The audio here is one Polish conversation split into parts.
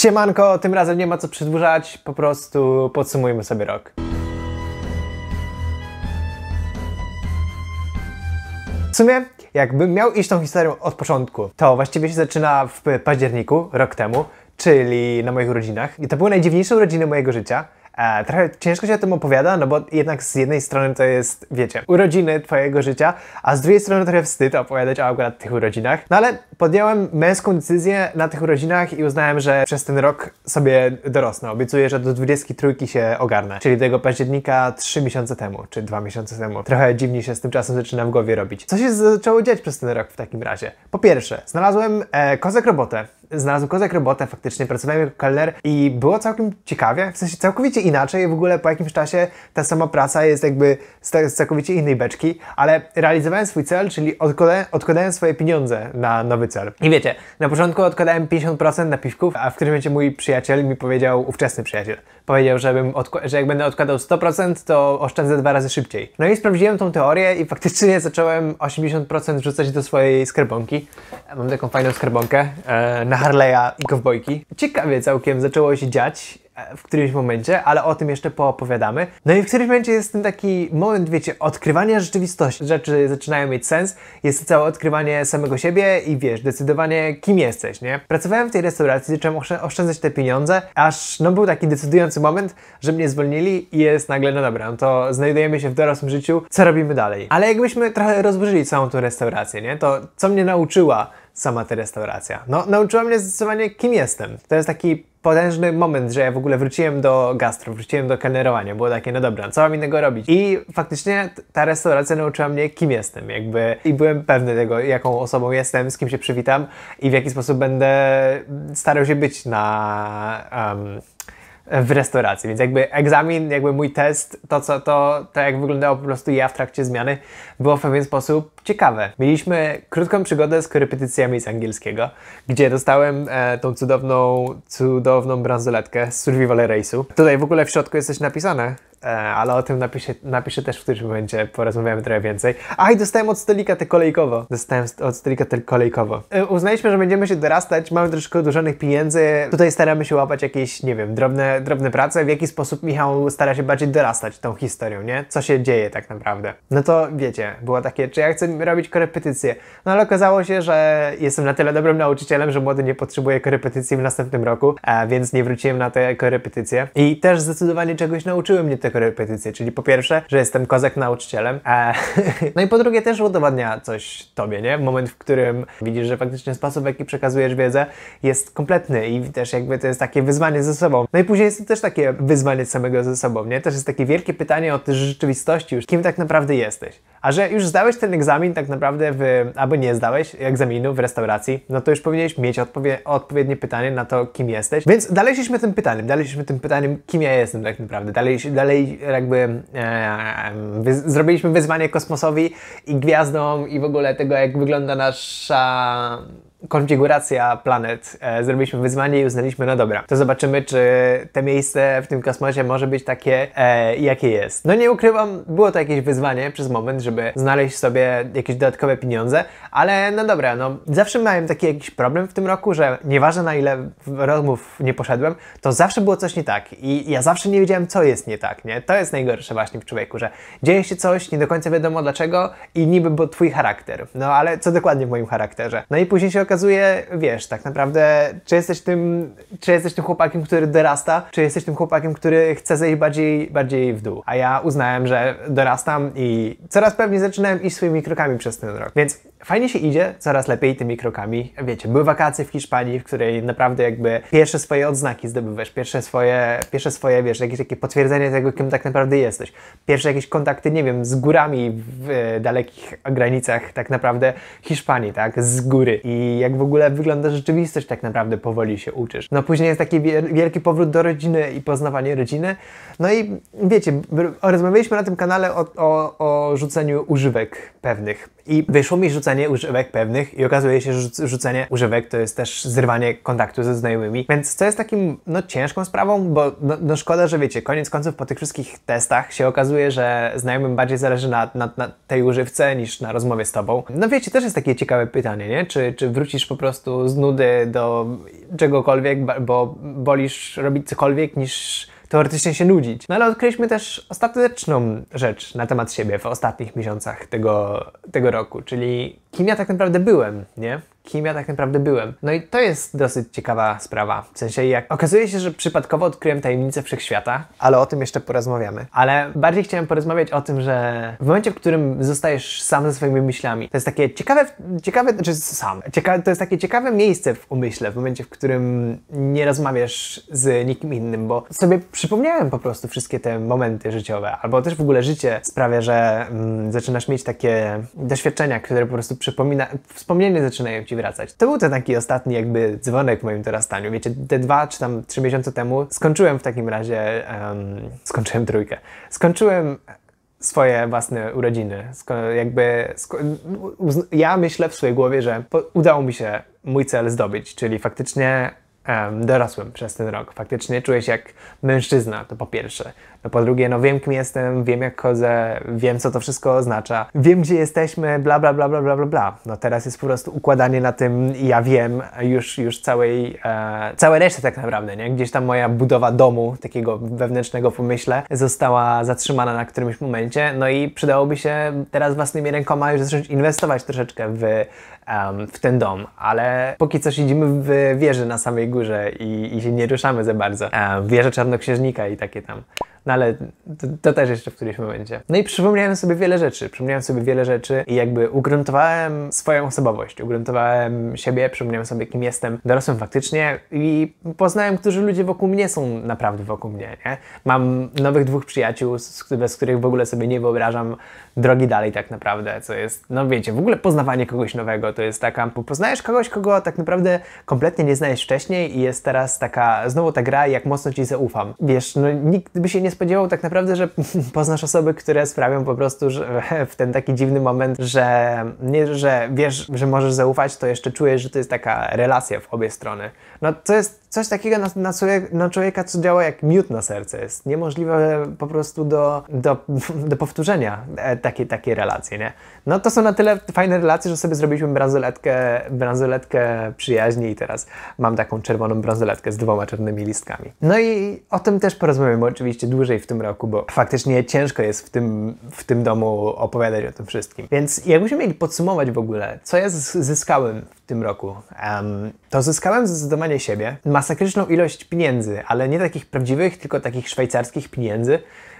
Siemanko, tym razem nie ma co przedłużać, po prostu podsumujmy sobie rok. W sumie, jakbym miał iść tą historią od początku, to właściwie się zaczyna w październiku, rok temu, czyli na moich urodzinach. I to były najdziwniejsze urodziny mojego życia. E, trochę ciężko się o tym opowiada, no bo jednak z jednej strony to jest, wiecie, urodziny twojego życia, a z drugiej strony trochę wstyd opowiadać o akurat tych urodzinach. No ale podjąłem męską decyzję na tych urodzinach i uznałem, że przez ten rok sobie dorosnę. Obiecuję, że do 23 się ogarnę, czyli tego października 3 miesiące temu, czy 2 miesiące temu. Trochę dziwnie się z tym czasem zaczyna w głowie robić. Co się zaczęło dziać przez ten rok w takim razie? Po pierwsze, znalazłem e, kozek robotę znalazł kozak robotę, faktycznie pracowałem jako kelner i było całkiem ciekawie, w sensie całkowicie inaczej, w ogóle po jakimś czasie ta sama praca jest jakby z tak- całkowicie innej beczki, ale realizowałem swój cel, czyli odkładałem, odkładałem swoje pieniądze na nowy cel. I wiecie, na początku odkładałem 50% na piwków, a w którymś momencie mój przyjaciel mi powiedział, ówczesny przyjaciel, powiedział, żebym że jak będę odkładał 100%, to oszczędzę dwa razy szybciej. No i sprawdziłem tą teorię i faktycznie zacząłem 80% wrzucać do swojej skarbonki. Mam taką fajną skarbonkę e, na Harley'a i kowbojki. Ciekawie całkiem zaczęło się dziać e, w którymś momencie, ale o tym jeszcze poopowiadamy. No i w którymś momencie jest ten taki moment, wiecie, odkrywania rzeczywistości. Rzeczy zaczynają mieć sens, jest to całe odkrywanie samego siebie i wiesz, decydowanie kim jesteś, nie? Pracowałem w tej restauracji, zacząłem oszczędzać te pieniądze, aż no był taki decydujący moment, że mnie zwolnili i jest nagle, no dobra, no to znajdujemy się w dorosłym życiu, co robimy dalej? Ale jakbyśmy trochę rozburzyli całą tą restaurację, nie? To co mnie nauczyła sama ta restauracja. No, nauczyła mnie zdecydowanie, kim jestem. To jest taki potężny moment, że ja w ogóle wróciłem do gastro, wróciłem do kelnerowania. Było takie, no dobra, co mam innego robić? I faktycznie ta restauracja nauczyła mnie, kim jestem, jakby. I byłem pewny tego, jaką osobą jestem, z kim się przywitam i w jaki sposób będę starał się być na... Um, w restauracji, więc jakby egzamin, jakby mój test, to co to, to jak wyglądało po prostu ja w trakcie zmiany, było w pewien sposób ciekawe. Mieliśmy krótką przygodę z korepetycjami z angielskiego, gdzie dostałem e, tą cudowną, cudowną bransoletkę z Survival Race'u. Tutaj w ogóle w środku jest coś napisane, E, ale o tym napiszę, napiszę też w którymś momencie, porozmawiamy trochę więcej. A i dostałem od stolika te kolejkowo. Dostałem od stolika te kolejkowo. E, uznaliśmy, że będziemy się dorastać, mamy troszkę odurzonych pieniędzy, tutaj staramy się łapać jakieś, nie wiem, drobne, drobne prace, w jaki sposób Michał stara się bardziej dorastać tą historią, nie? Co się dzieje tak naprawdę. No to wiecie, było takie, czy ja chcę robić korepetycje? No ale okazało się, że jestem na tyle dobrym nauczycielem, że młody nie potrzebuje korepetycji w następnym roku, e, więc nie wróciłem na te korepetycje. I też zdecydowanie czegoś nauczyły mnie te tylko repetycje, czyli po pierwsze, że jestem kozak nauczycielem, a, no i po drugie też udowadnia coś tobie, nie? Moment, w którym widzisz, że faktycznie sposób, w jaki przekazujesz wiedzę jest kompletny i też jakby to jest takie wyzwanie ze sobą. No i później jest to też takie wyzwanie samego ze sobą, nie? Też jest takie wielkie pytanie o tej rzeczywistości już, kim tak naprawdę jesteś. A że już zdałeś ten egzamin tak naprawdę, w, albo nie zdałeś egzaminu w restauracji, no to już powinieneś mieć odpowie odpowiednie pytanie na to, kim jesteś. Więc dalej szliśmy tym pytaniem, dalej tym pytaniem, kim ja jestem tak naprawdę. Dalej, dalej jakby e, wy zrobiliśmy wyzwanie kosmosowi i gwiazdom i w ogóle tego, jak wygląda nasza konfiguracja planet. E, zrobiliśmy wyzwanie i uznaliśmy, no dobra, to zobaczymy, czy te miejsce w tym kosmosie może być takie, e, jakie jest. No nie ukrywam, było to jakieś wyzwanie przez moment, żeby znaleźć sobie jakieś dodatkowe pieniądze, ale no dobra, no zawsze miałem taki jakiś problem w tym roku, że nieważne na ile rozmów nie poszedłem, to zawsze było coś nie tak i ja zawsze nie wiedziałem, co jest nie tak, nie? To jest najgorsze właśnie w człowieku, że dzieje się coś, nie do końca wiadomo dlaczego i niby był twój charakter, no ale co dokładnie w moim charakterze? No i później się pokazuje, wiesz, tak naprawdę, czy jesteś tym, czy jesteś tym chłopakiem, który dorasta, czy jesteś tym chłopakiem, który chce zejść bardziej, bardziej w dół. A ja uznałem, że dorastam i coraz pewniej zaczynałem iść swoimi krokami przez ten rok. Więc Fajnie się idzie, coraz lepiej tymi krokami. Wiecie, były wakacje w Hiszpanii, w której naprawdę jakby pierwsze swoje odznaki zdobywasz, pierwsze swoje, pierwsze swoje, wiesz, jakieś takie potwierdzenie tego, kim tak naprawdę jesteś. Pierwsze jakieś kontakty, nie wiem, z górami w e, dalekich granicach tak naprawdę Hiszpanii, tak, z góry. I jak w ogóle wygląda rzeczywistość, tak naprawdę powoli się uczysz. No później jest taki wielki powrót do rodziny i poznawanie rodziny. No i wiecie, rozmawialiśmy na tym kanale o, o, o rzuceniu używek pewnych i wyszło mi rzucenie rzucanie używek pewnych i okazuje się, że rzucenie używek to jest też zrywanie kontaktu ze znajomymi, więc to jest takim, no, ciężką sprawą, bo no, no szkoda, że wiecie, koniec końców po tych wszystkich testach się okazuje, że znajomym bardziej zależy na, na, na tej używce niż na rozmowie z tobą. No wiecie, też jest takie ciekawe pytanie, nie? Czy, czy wrócisz po prostu z nudy do czegokolwiek, bo wolisz robić cokolwiek niż teoretycznie się nudzić. No ale odkryliśmy też ostateczną rzecz na temat siebie w ostatnich miesiącach tego, tego roku, czyli kim ja tak naprawdę byłem, nie? kim ja tak naprawdę byłem. No i to jest dosyć ciekawa sprawa. W sensie jak okazuje się, że przypadkowo odkryłem tajemnicę wszechświata, ale o tym jeszcze porozmawiamy. Ale bardziej chciałem porozmawiać o tym, że w momencie, w którym zostajesz sam ze swoimi myślami, to jest takie ciekawe, ciekawe, znaczy sam, cieka, to jest takie ciekawe miejsce w umyśle, w momencie, w którym nie rozmawiasz z nikim innym, bo sobie przypomniałem po prostu wszystkie te momenty życiowe, albo też w ogóle życie sprawia, że mm, zaczynasz mieć takie doświadczenia, które po prostu przypomina, wspomnienie zaczynają ci wracać. To był ten taki ostatni jakby dzwonek w moim dorastaniu. Wiecie, te dwa czy tam trzy miesiące temu skończyłem w takim razie, um, skończyłem trójkę. Skończyłem swoje własne urodziny. Sko jakby sko ja myślę w swojej głowie, że udało mi się mój cel zdobyć, czyli faktycznie um, przez ten rok. Faktycznie czuję się jak mężczyzna, to po pierwsze. No po drugie, no wiem kim jestem, wiem jak chodzę, wiem co to wszystko oznacza, wiem gdzie jesteśmy, bla bla bla bla bla bla bla. No teraz jest po prostu układanie na tym ja wiem już, już całej, e, całej reszty tak naprawdę, nie? Gdzieś tam moja budowa domu, takiego wewnętrznego pomyśle, została zatrzymana na którymś momencie, no i przydałoby się teraz własnymi rękoma już zacząć inwestować troszeczkę w, um, w ten dom, ale póki co siedzimy w wieży na samej górze górze i, i się nie ruszamy za bardzo. E, wieże czarnoksiężnika i takie tam. No ale to, to, też jeszcze w którymś momencie. No i przypomniałem sobie wiele rzeczy. Przypomniałem sobie wiele rzeczy i jakby ugruntowałem swoją osobowość. Ugruntowałem siebie, przypomniałem sobie, kim jestem dorosłym faktycznie i poznałem, którzy ludzie wokół mnie są naprawdę wokół mnie, nie? Mam nowych dwóch przyjaciół, bez których w ogóle sobie nie wyobrażam drogi dalej tak naprawdę, co jest, no wiecie, w ogóle poznawanie kogoś nowego to jest taka, poznajesz kogoś, kogo tak naprawdę kompletnie nie znałeś wcześniej i jest teraz taka, znowu ta gra, jak mocno ci zaufam. Wiesz, no nikt by się nie nie spodziewał tak naprawdę, że poznasz osoby, które sprawią po prostu, że w ten taki dziwny moment, że nie, że wiesz, że możesz zaufać, to jeszcze czujesz, że to jest taka relacja w obie strony. No to jest coś takiego na, na, człowieka, na człowieka, co działa jak miód na serce. Jest niemożliwe po prostu do, do, do powtórzenia e, takie, takie relacje, nie? No to są na tyle fajne relacje, że sobie zrobiliśmy bransoletkę, bransoletkę przyjaźni i teraz mam taką czerwoną bransoletkę z dwoma czarnymi listkami. No i o tym też porozmawiamy oczywiście dłużej w tym roku, bo faktycznie ciężko jest w tym, w tym domu opowiadać o tym wszystkim. Więc jakbyśmy mieli podsumować w ogóle, co ja zyskałem tym roku, um, to zyskałem zdecydowanie siebie, masakryczną ilość pieniędzy, ale nie takich prawdziwych, tylko takich szwajcarskich pieniędzy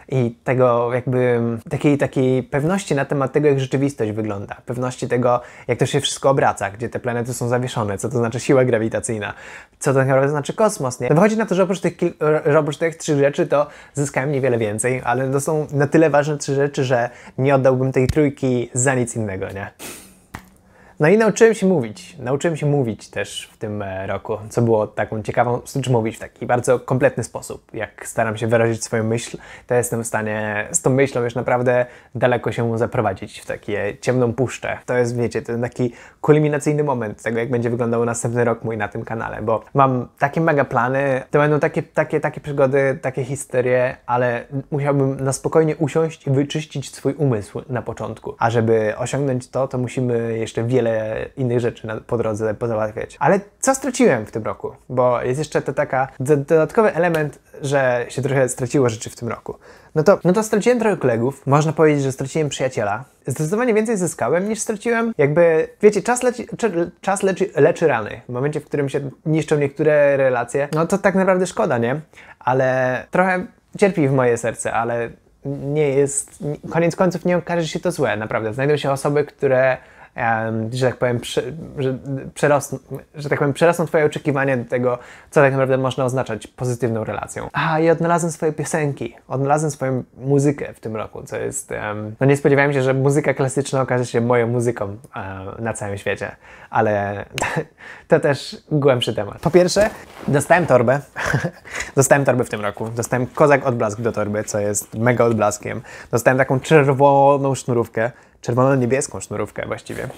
i tego jakby takiej, takiej pewności na temat tego, jak rzeczywistość wygląda, pewności tego, jak to się wszystko obraca, gdzie te planety są zawieszone, co to znaczy siła grawitacyjna, co to naprawdę znaczy kosmos, nie? wychodzi na to, że oprócz tych, oprócz tych trzech rzeczy to zyskałem niewiele więcej, ale to są na tyle ważne trzy rzeczy, że nie oddałbym tej trójki za nic innego, nie? No i nauczyłem się mówić. Nauczyłem się mówić też w tym e, roku, co było taką ciekawą, znaczy mówić w taki bardzo kompletny sposób. Jak staram się wyrazić swoją myśl, to jestem w stanie z tą myślą już naprawdę daleko się zaprowadzić w takie ciemną puszczę. To jest, wiecie, ten taki kulminacyjny moment tego, jak będzie wyglądał następny rok mój na tym kanale, bo mam takie mega plany, to będą takie, takie, takie przygody, takie historie, ale musiałbym na spokojnie usiąść i wyczyścić swój umysł na początku. A żeby osiągnąć to, to musimy jeszcze wiele wiele innych rzeczy na, po drodze pozałatwiać. Ale co straciłem w tym roku? Bo jest jeszcze to taka dodatkowy element, że się trochę straciło rzeczy w tym roku. No to, no to straciłem trochę kolegów, można powiedzieć, że straciłem przyjaciela. Zdecydowanie więcej zyskałem niż straciłem. Jakby, wiecie, czas, leci, czy, czas leczy, leczy rany. W momencie, w którym się niszczą niektóre relacje, no to tak naprawdę szkoda, nie? Ale trochę cierpi w moje serce, ale nie jest, koniec końców nie okaże się to złe, naprawdę. Znajdą się osoby, które że tak powiem, że, przerosną, że tak powiem, przerosną Twoje oczekiwania do tego, co tak naprawdę można oznaczać pozytywną relacją. A i odnalazłem swoje piosenki, odnalazłem swoją muzykę w tym roku, co jest. no nie spodziewałem się, że muzyka klasyczna okaże się moją muzyką na całym świecie, ale to też głębszy temat. Po pierwsze, dostałem torbę. dostałem torbę w tym roku. Dostałem kozak odblask do torby, co jest mega odblaskiem. Dostałem taką czerwoną sznurówkę czerwono-niebieską sznurówkę właściwie.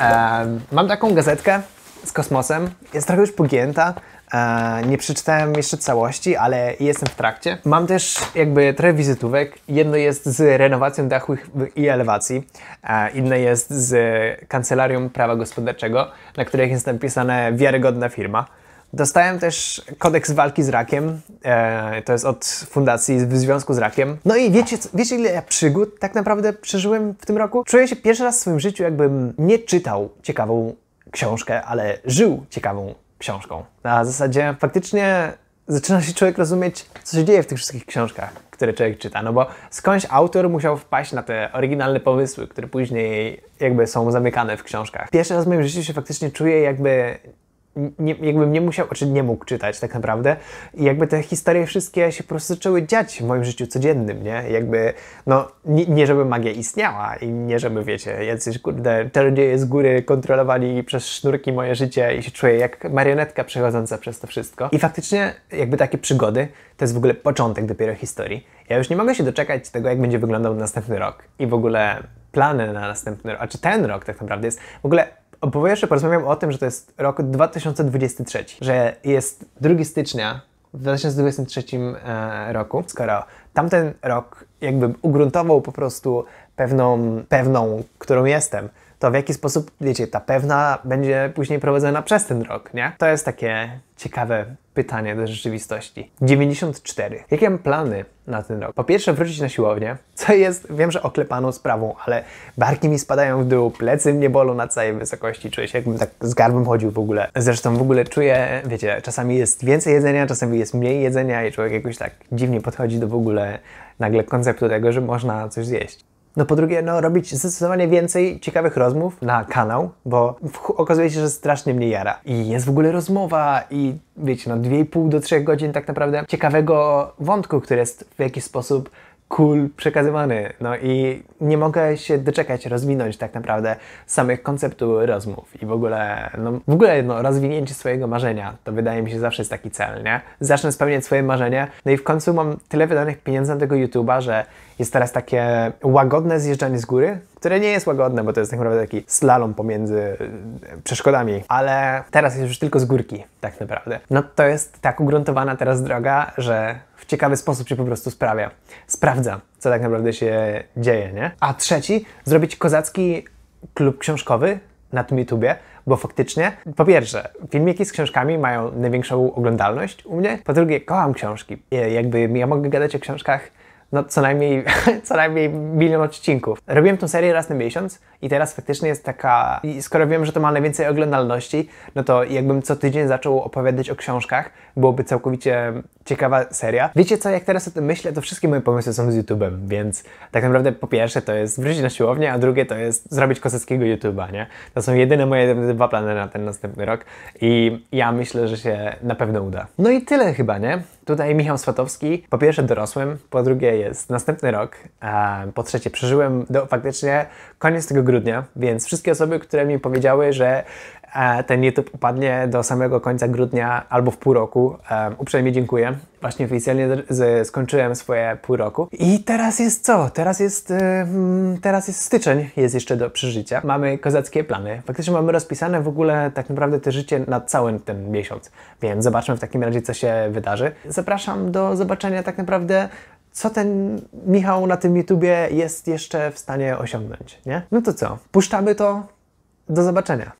E, mam taką gazetkę z kosmosem, jest trochę już pogięta, e, nie przeczytałem jeszcze całości, ale jestem w trakcie. Mam też jakby trochę wizytówek, jedno jest z renowacją dachu i elewacji, e, inne jest z Kancelarią Prawa Gospodarczego, na których jest napisane wiarygodna firma. Dostałem też kodeks walki z rakiem. E, to jest od fundacji w związku z rakiem. No i wiecie, wiecie, ile ja przygód tak naprawdę przeżyłem w tym roku? Czuję się pierwszy raz w swoim życiu, jakbym nie czytał ciekawą książkę, ale żył ciekawą książką. Na zasadzie faktycznie zaczyna się człowiek rozumieć, co się dzieje w tych wszystkich książkach, które człowiek czyta. No bo skądś autor musiał wpaść na te oryginalne pomysły, które później jakby są zamykane w książkach. Pierwszy raz w moim życiu się faktycznie czuję, jakby nie, jakbym nie musiał, czy nie mógł czytać tak naprawdę. I jakby te historie wszystkie się po prostu zaczęły dziać w moim życiu codziennym, nie? Jakby, no, nie, nie żeby magia istniała i nie żeby, wiecie, jacyś, kurde, czarodzieje z góry kontrolowali przez sznurki moje życie i się czuję jak marionetka przechodząca przez to wszystko. I faktycznie jakby takie przygody to jest w ogóle początek dopiero historii. Ja już nie mogę się doczekać tego, jak będzie wyglądał następny rok i w ogóle plany na następny rok, a czy ten rok tak naprawdę jest w ogóle po pierwsze porozmawiam o tym, że to jest rok 2023, że jest 2 stycznia w 2023 e, roku, skoro tamten rok jakby ugruntował po prostu pewną, pewną, którą jestem, to w jaki sposób, wiecie, ta pewna będzie później prowadzona przez ten rok, nie? To jest takie ciekawe pytanie do rzeczywistości. 94. Jakie mam plany na ten rok? Po pierwsze wrócić na siłownię, co jest, wiem, że oklepaną sprawą, ale barki mi spadają w dół, plecy mnie bolą na całej wysokości, czuję się jakbym tak z garbem chodził w ogóle. Zresztą w ogóle czuję, wiecie, czasami jest więcej jedzenia, czasami jest mniej jedzenia i człowiek jakoś tak dziwnie podchodzi do w ogóle nagle konceptu tego, że można coś zjeść. No po drugie, no robić zdecydowanie więcej ciekawych rozmów na kanał, bo okazuje się, że strasznie mnie jara. I jest w ogóle rozmowa i wiecie, no 2,5 do 3 godzin tak naprawdę ciekawego wątku, który jest w jakiś sposób cool przekazywany. No i nie mogę się doczekać, rozwinąć tak naprawdę samych konceptu rozmów i w ogóle, no, w ogóle no, rozwinięcie swojego marzenia. To wydaje mi się zawsze jest taki cel, nie? Zacznę spełniać swoje marzenie, no i w końcu mam tyle wydanych pieniędzy na tego YouTube'a, że jest teraz takie łagodne zjeżdżanie z góry, które nie jest łagodne, bo to jest tak naprawdę taki slalom pomiędzy e, przeszkodami, ale teraz jest już tylko z górki, tak naprawdę. No to jest tak ugruntowana teraz droga, że w ciekawy sposób się po prostu sprawia. Sprawdza, co tak naprawdę się dzieje, nie? A trzeci, zrobić kozacki klub książkowy na tym YouTubie, bo faktycznie, po pierwsze, filmiki z książkami mają największą oglądalność u mnie, po drugie, kocham książki. E, jakby ja mogę gadać o książkach no co najmniej, co najmniej milion odcinków. Robiłem tą serię raz na miesiąc i teraz faktycznie jest taka, skoro wiem, że to ma najwięcej oglądalności, no to jakbym co tydzień zaczął opowiadać o książkach, byłoby całkowicie ciekawa seria. Wiecie co, jak teraz o tym myślę, to wszystkie moje pomysły są z YouTube'em, więc tak naprawdę po pierwsze to jest wrócić na siłownię, a drugie to jest zrobić koseckiego YouTube'a, nie? To są jedyne moje dwa plany na ten następny rok i ja myślę, że się na pewno uda. No i tyle chyba, nie? Tutaj Michał Swatowski, po pierwsze dorosłem, po drugie jest następny rok, a po trzecie przeżyłem do, faktycznie koniec tego grudnia, więc wszystkie osoby, które mi powiedziały, że E, ten YouTube upadnie do samego końca grudnia albo w pół roku. Um, uprzejmie dziękuję. Właśnie oficjalnie skończyłem swoje pół roku. I teraz jest co? Teraz jest, e, mm, teraz jest styczeń, jest jeszcze do przeżycia. Mamy kozackie plany. Faktycznie mamy rozpisane w ogóle tak naprawdę te życie na cały ten miesiąc. Więc zobaczmy w takim razie, co się wydarzy. Zapraszam do zobaczenia tak naprawdę co ten Michał na tym YouTubie jest jeszcze w stanie osiągnąć, nie? No to co? Puszczamy to. Do zobaczenia.